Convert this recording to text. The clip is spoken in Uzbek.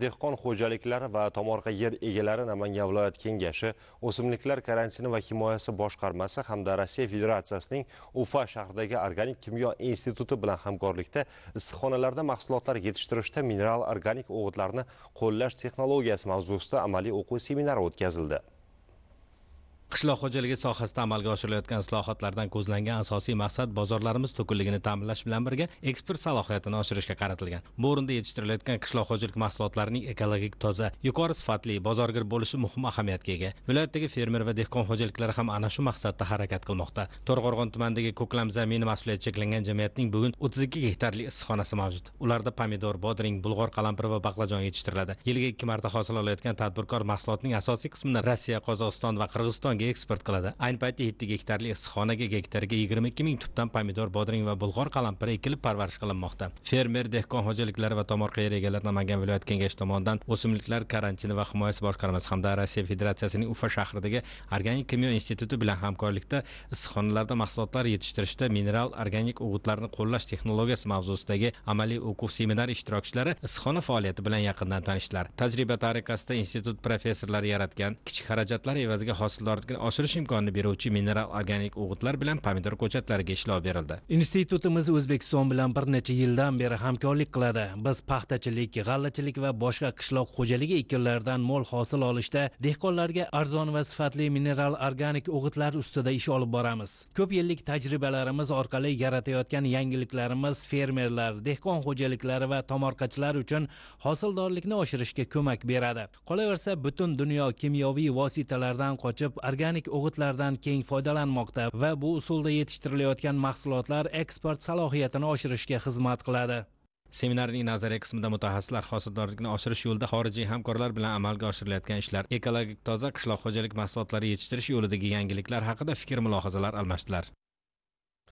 dehqon xo'jaliklari va tomorqa yer egalari namangan viloyat kengashi o'simliklar karantini va himoyasi boshqarmasi hamda rossiya federatsiyasining ufa shahridagi organik kimyo instituti bilan hamkorlikda issiqxonalarda mahsulotlar yetishtirishda mineral organik o'g'itlarni qo'llash texnologiyasi mavzusida amaliy o'quv seminari o'tkazildi qishloq xo'jaligi sohasida amalga oshirilayotgan islohotlardan ko'zlangan asosiy maqsad bozorlarimiz to'kinligini ta'minlash bilan birga eksport salohiyatini oshirishga qaratilgan bu o'rinda yetishtirilayotgan qishloq xo'jalik mahsulotlarining ekologik toza yuqori sifatli bozorgir bo'lishi muhim ahamiyatga ega viloyatdagi fermer va dehqon xo'jaliklari ham ana shu maqsadda harakat qilmoqda to'rqo'rg'on tumanidagi ko'klam zamini mas'uliyati cheklangan jamiyatning bugun o'ttiz ikki gektarli issiqxonasi mavjud ularda pomidor bodring bulg'or qalampir va baqlajon yetishtiriladi yilga ikki marta hosil olayotgan tadbirkor mahsulotning asosiy qismini rossiya qozog'iston va qirg'iziston o'zbekistonga eksport qiladi ayni paytda yetti gektarli issiqxonaga gektarga yigirma ikki ming tubdan pomidor bodring va bulg'or qalampiri ekilib parvarish qilinmoqda fermer dehqon xo'jaliklari va tomorqa yer egalari namangan viloyat kengashi tomonidan o'simliklar karantini va himoyasi boshqarmasi hamda rossiya federatsiyasining ufa shahridagi organik kimyo instituti bilan hamkorlikda issiqxonalarda mahsulotlar yetishtirishda mineral organik o'g'itlarni qo'llash texnologiyasi mavzusidagi amaliy o'quv seminar ishtirokchilari issiqxona faoliyati bilan yaqindan tanishdilar tajriba tariqasida institut professorlari yaratgan kichik xarajatlar evaziga hosildorlik ko'proq oshirish imkonini beruvchi mineral organik o'g'itlar bilan pomidor ko'chatlariga ishlov berildi institutimiz o'zbekiston bilan bir necha yildan beri hamkorlik qiladi biz paxtachilik g'allachilik va boshqa qishloq xo'jaligi ekinlaridan mo'l hosil olishda dehqonlarga arzon va sifatli mineral organik o'g'itlar ustida ish olib boramiz ko'p yillik tajribalarimiz orqali yaratayotgan yangiliklarimiz fermerlar dehqon xo'jaliklari va tomorqachilar uchun hosildorlikni oshirishga ko'mak beradi qolaversa butun dunyo kimyoviy vositalardan qochib organik o'g'itlardan keng foydalanmoqda va bu usulda yetishtirilayotgan mahsulotlar eksport salohiyatini oshirishga xizmat qiladi seminarning nazariya qismida mutaxassislar hosildorlikni oshirish yo'lida xorijiy hamkorlar bilan amalga oshirilayotgan ishlar ekologik toza qishloq xo'jalik mahsulotlari yetishtirish yo'lidagi yangiliklar haqida fikr mulohazalar almashdilar